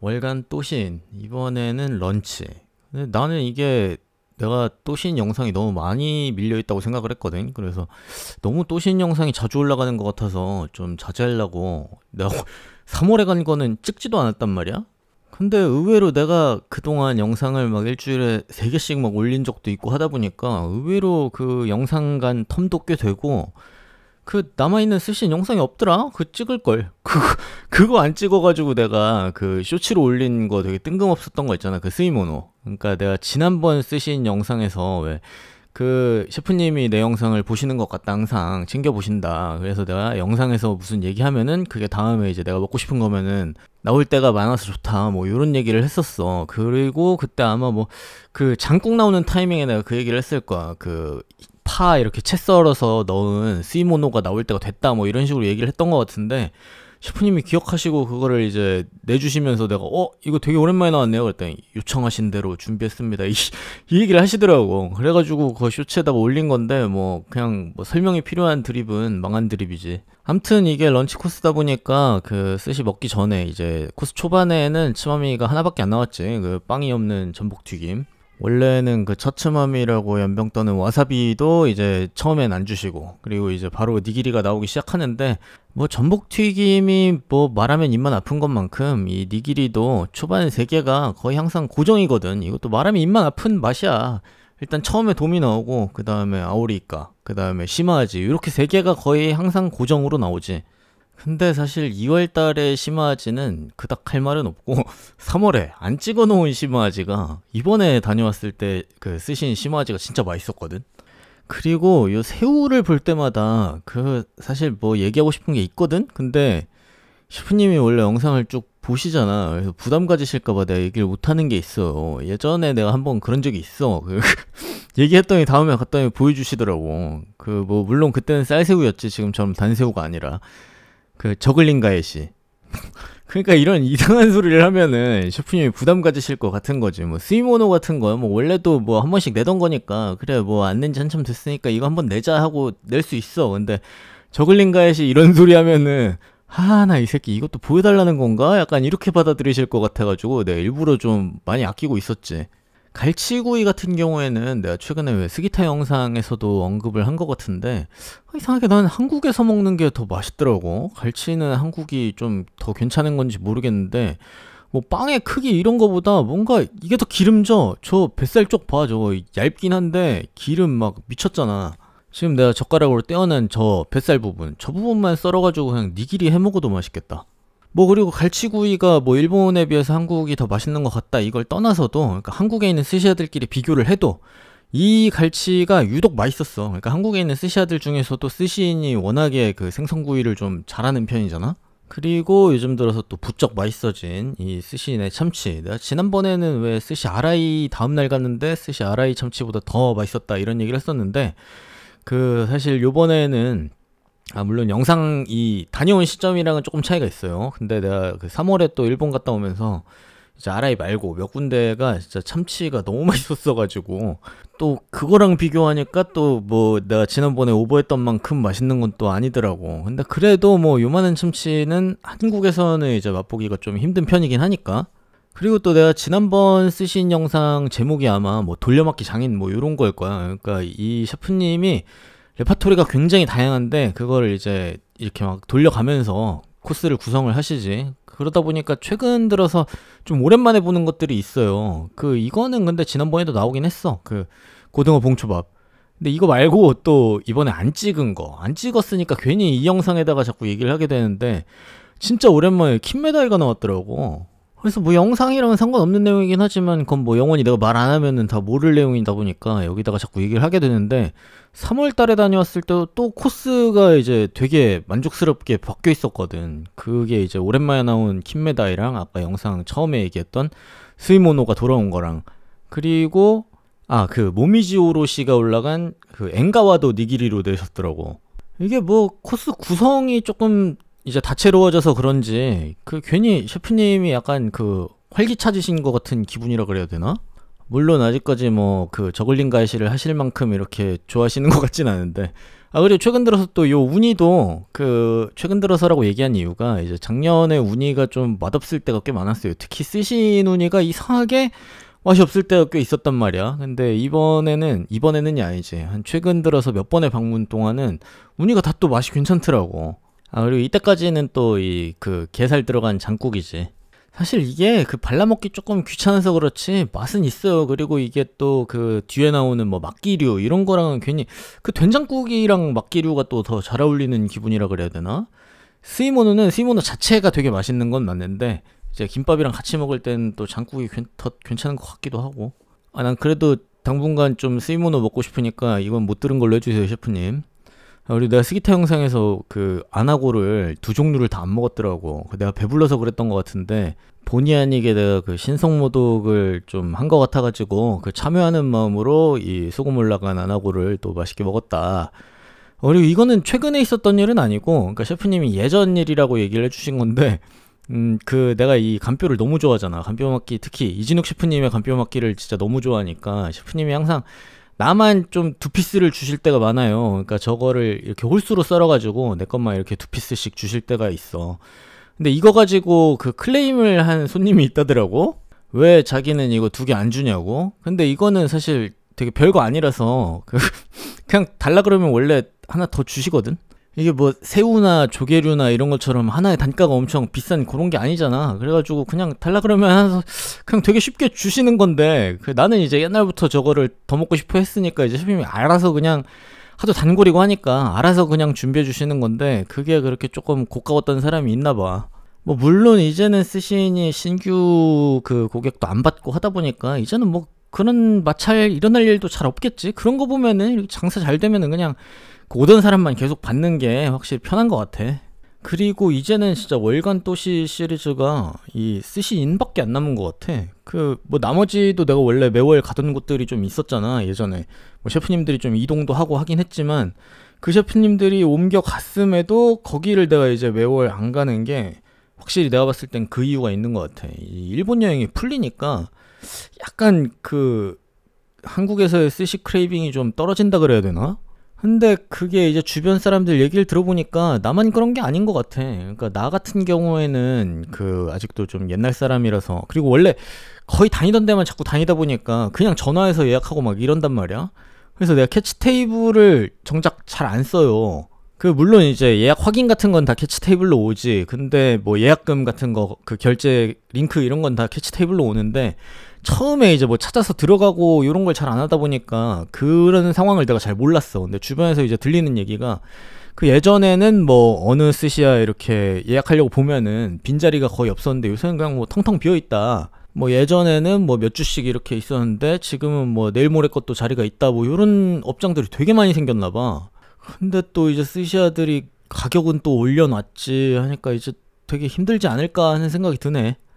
월간 또신 이번에는 런치 근데 나는 이게 내가 또신 영상이 너무 많이 밀려있다고 생각을 했거든 그래서 너무 또신 영상이 자주 올라가는 것 같아서 좀 자제하려고 내가 3월에 간 거는 찍지도 않았단 말이야 근데 의외로 내가 그동안 영상을 막 일주일에 3개씩 막 올린 적도 있고 하다 보니까 의외로 그 영상간 텀도 꽤 되고 그 남아있는 쓰신 영상이 없더라? 그 찍을걸 그 그거 안 찍어가지고 내가 그 쇼츠로 올린 거 되게 뜬금없었던 거 있잖아 그스위모노그니까 내가 지난번 쓰신 영상에서 왜 그 셰프님이 내 영상을 보시는 것 같다 항상 챙겨보신다 그래서 내가 영상에서 무슨 얘기하면은 그게 다음에 이제 내가 먹고 싶은 거면은 나올 때가 많아서 좋다 뭐 이런 얘기를 했었어 그리고 그때 아마 뭐 그 장국 나오는 타이밍에 내가 그 얘기를 했을 거야 그파 이렇게 채 썰어서 넣은 스이모노가 나올 때가 됐다 뭐 이런 식으로 얘기를 했던 것 같은데 셰프님이 기억하시고 그거를 이제 내주시면서 내가 어 이거 되게 오랜만에 나왔네요 그랬더니 요청하신 대로 준비했습니다 이, 이 얘기를 하시더라고 그래가지고 그거 쇼츠에다가 뭐 올린 건데 뭐 그냥 뭐 설명이 필요한 드립은 망한 드립이지 암튼 이게 런치 코스다 보니까 그 스시 먹기 전에 이제 코스 초반에는 치마미가 하나밖에 안 나왔지 그 빵이 없는 전복튀김 원래는 그 처츠마미라고 연병 떠는 와사비도 이제 처음엔 안 주시고 그리고 이제 바로 니기리가 네 나오기 시작하는데 뭐 전복튀김이 뭐 말하면 입만 아픈 것만큼 이 니기리도 초반 3개가 거의 항상 고정이거든 이것도 말하면 입만 아픈 맛이야 일단 처음에 도미 나오고 그 다음에 아오리까그 다음에 시마지 이렇게 3개가 거의 항상 고정으로 나오지 근데 사실 2월 달에 심화지는 그닥 할 말은 없고 3월에 안 찍어 놓은 심화지가 이번에 다녀왔을 때 그 쓰신 심화지가 진짜 맛있었거든. 그리고 요 새우를 볼 때마다 그 사실 뭐 얘기하고 싶은 게 있거든. 근데 셰프님이 원래 영상을 쭉 보시잖아. 그래서 부담 가지실까봐 내가 얘기를 못하는 게있어 예전에 내가 한번 그런 적이 있어. 그 얘기했더니 다음에 갔더니 보여주시더라고. 그 뭐 물론 그때는 쌀새우였지. 지금처럼 단새우가 아니라. 그 저글링가의 시 그러니까 이런 이상한 소리를 하면은 셰프님이 부담 가지실 것 같은 거지. 뭐 스위모노 같은 거, 뭐 원래 도뭐 한 번씩 내던 거니까 그래 뭐안낸 지 한참 됐으니까 이거 한 번 내자 하고 낼 수 있어. 근데 저글링가에시 이런 소리 하면은 하, 아, 나 이 새끼 이것도 보여달라는 건가? 약간 이렇게 받아들이실 것 같아가지고, 네, 일부러 좀 많이 아끼고 있었지. 갈치구이 같은 경우에는 내가 최근에 왜 스기타 영상에서도 언급을 한 것 같은데 아, 이상하게 난 한국에서 먹는 게 더 맛있더라고 갈치는 한국이 좀 더 괜찮은 건지 모르겠는데 뭐 빵의 크기 이런 거보다 뭔가 이게 더 기름져 저 뱃살 쪽봐 저거 얇긴 한데 기름 막 미쳤잖아 지금 내가 젓가락으로 떼어낸 저 뱃살 부분 저 부분만 썰어가지고 그냥 니기리 해먹어도 맛있겠다 뭐 그리고 갈치구이가 뭐 일본에 비해서 한국이 더 맛있는 것 같다 이걸 떠나서도 그러니까 한국에 있는 스시아들끼리 비교를 해도 이 갈치가 유독 맛있었어. 그러니까 한국에 있는 스시아들 중에서도 스시인이 워낙에 그 생선구이를 좀 잘하는 편이잖아. 그리고 요즘 들어서 또 부쩍 맛있어진 이 스시인의 참치. 내가 지난번에는 왜 스시 아라이 다음날 갔는데 스시 아라이 참치보다 더 맛있었다 이런 얘기를 했었는데 그 사실 요번에는 아, 물론 영상이 다녀온 시점이랑은 조금 차이가 있어요. 근데 내가 그 3월에 또 일본 갔다 오면서 이제 아라이 말고 몇 군데가 진짜 참치가 너무 맛있었어가지고 또 그거랑 비교하니까 또 뭐 내가 지난번에 오버했던 만큼 맛있는 건 또 아니더라고. 근데 그래도 뭐 요만한 참치는 한국에서는 이제 맛보기가 좀 힘든 편이긴 하니까. 그리고 또 내가 지난번 쓰신 영상 제목이 아마 뭐 돌려막기 장인 뭐 요런 거일 거야. 그러니까 이 셰프님이 레파토리가 굉장히 다양한데 그걸 이제 이렇게 막 돌려가면서 코스를 구성을 하시지 그러다 보니까 최근 들어서 좀 오랜만에 보는 것들이 있어요 그 이거는 근데 지난번에도 나오긴 했어 그 고등어 봉초밥 근데 이거 말고 또 이번에 안 찍은 거안 찍었으니까 괜히 이 영상에다가 자꾸 얘기를 하게 되는데 진짜 오랜만에 킴메달가 나왔더라고 그래서 뭐 영상이랑은 상관없는 내용이긴 하지만 그건 뭐 영원히 내가 말 안 하면은 다 모를 내용이다 보니까 여기다가 자꾸 얘기를 하게 되는데 3월 달에 다녀왔을 때 또 코스가 이제 되게 만족스럽게 바뀌어 있었거든. 그게 이제 오랜만에 나온 킴메다이랑 아까 영상 처음에 얘기했던 스위모노가 돌아온 거랑 그리고 아 그 모미지 오로시가 올라간 그 엔가와도 니기리로 되셨더라고. 이게 뭐 코스 구성이 조금 이제 다채로워져서 그런지 그 괜히 셰프님이 약간 그 활기 찾으신 것 같은 기분이라 그래야 되나? 물론 아직까지 뭐 그 저글링 가시를 이 하실 만큼 이렇게 좋아하시는 것 같진 않은데 아 그리고 최근 들어서 또 요 운이도 그 최근 들어서라고 얘기한 이유가 이제 작년에 운이가 좀 맛없을 때가 꽤 많았어요 특히 쓰신 운이가 이상하게 맛이 없을 때가 꽤 있었단 말이야 근데 이번에는 이번에는이 아니지 한 최근 들어서 몇 번의 방문 동안은 운이가 다 또 맛이 괜찮더라고 아 그리고 이때까지는 또 이그 게살 들어간 장국이지 사실 이게 그 발라먹기 조금 귀찮아서 그렇지 맛은 있어요 그리고 이게 또 그 뒤에 나오는 뭐 막기류 이런 거랑은 괜히 그 된장국이랑 막기류가 또 더 잘 어울리는 기분이라 그래야 되나 스이모노는 스이모노 자체가 되게 맛있는 건 맞는데 이제 김밥이랑 같이 먹을 땐 또 장국이 더 괜찮은 것 같기도 하고 아 난 그래도 당분간 좀 스이모노 먹고 싶으니까 이건 못 들은 걸로 해주세요 셰프님 우리 내가 스기타 영상에서 그 아나고를 두 종류를 다 안 먹었더라고. 그 내가 배불러서 그랬던 것 같은데 본의 아니게 내가 그 신성모독을 좀 한 것 같아가지고 그 참여하는 마음으로 이 소금 올라간 아나고를 또 맛있게 먹었다. 그리고 이거는 최근에 있었던 일은 아니고, 그러니까 셰프님이 예전 일이라고 얘기를 해주신 건데, 음, 그 내가 이 간뼈를 너무 좋아하잖아. 간뼈 막기 특히 이진욱 셰프님의 간뼈 막기를 진짜 너무 좋아하니까 셰프님이 항상 나만 좀 두 피스를 주실 때가 많아요. 그러니까 저거를 이렇게 홀수로 썰어가지고 내 것만 이렇게 두 피스씩 주실 때가 있어. 근데 이거 가지고 그 클레임을 한 손님이 있다더라고. 왜 자기는 이거 두 개 안 주냐고. 근데 이거는 사실 되게 별거 아니라서 그 그냥 달라 그러면 원래 하나 더 주시거든. 이게 뭐 새우나 조개류나 이런 것처럼 하나의 단가가 엄청 비싼 그런 게 아니잖아. 그래가지고 그냥 달라 그러면 그냥 되게 쉽게 주시는 건데 그 나는 이제 옛날부터 저거를 더 먹고 싶어 했으니까 이제 셰프님이 알아서 그냥 하도 단골이고 하니까 알아서 그냥 준비해 주시는 건데 그게 그렇게 조금 고가웠던 사람이 있나 봐. 뭐 물론 이제는 스시인이 신규 그 고객도 안 받고 하다 보니까 이제는 뭐 그런 마찰 일어날 일도 잘 없겠지. 그런 거 보면은 장사 잘 되면은 그냥 오던 사람만 계속 받는 게 확실히 편한 것 같아. 그리고 이제는 진짜 월간 또시 시리즈가 이 스시인밖에 안 남은 것 같아. 그 뭐 나머지도 내가 원래 매월 가던 곳들이 좀 있었잖아 예전에 뭐 셰프님들이 좀 이동도 하고 하긴 했지만 그 셰프님들이 옮겨 갔음에도 거기를 내가 이제 매월 안 가는 게 확실히 내가 봤을 땐 그 이유가 있는 것 같아. 일본 여행이 풀리니까 약간 그 한국에서의 스시 크레이빙이 좀 떨어진다 그래야 되나? 근데 그게 이제 주변 사람들 얘기를 들어보니까 나만 그런 게 아닌 것 같아. 그러니까 나 같은 경우에는 그 아직도 좀 옛날 사람이라서 그리고 원래 거의 다니던 데만 자꾸 다니다 보니까 그냥 전화해서 예약하고 막 이런단 말이야. 그래서 내가 캐치 테이블을 정작 잘 안 써요. 그 물론 이제 예약 확인 같은 건 다 캐치 테이블로 오지. 근데 뭐 예약금 같은 거 그 결제 링크 이런 건 다 캐치 테이블로 오는데 처음에 이제 뭐 찾아서 들어가고 이런 걸 잘 안 하다 보니까 그런 상황을 내가 잘 몰랐어. 근데 주변에서 이제 들리는 얘기가 그 예전에는 뭐 어느 스시야 이렇게 예약하려고 보면은 빈자리가 거의 없었는데 요새는 그냥 뭐 텅텅 비어 있다. 뭐 예전에는 뭐 몇 주씩 이렇게 있었는데 지금은 뭐 내일 모레 것도 자리가 있다 뭐 요런 업장들이 되게 많이 생겼나 봐. 근데 또 이제 스시야들이 가격은 또 올려놨지 하니까 이제 되게 힘들지 않을까 하는 생각이 드네.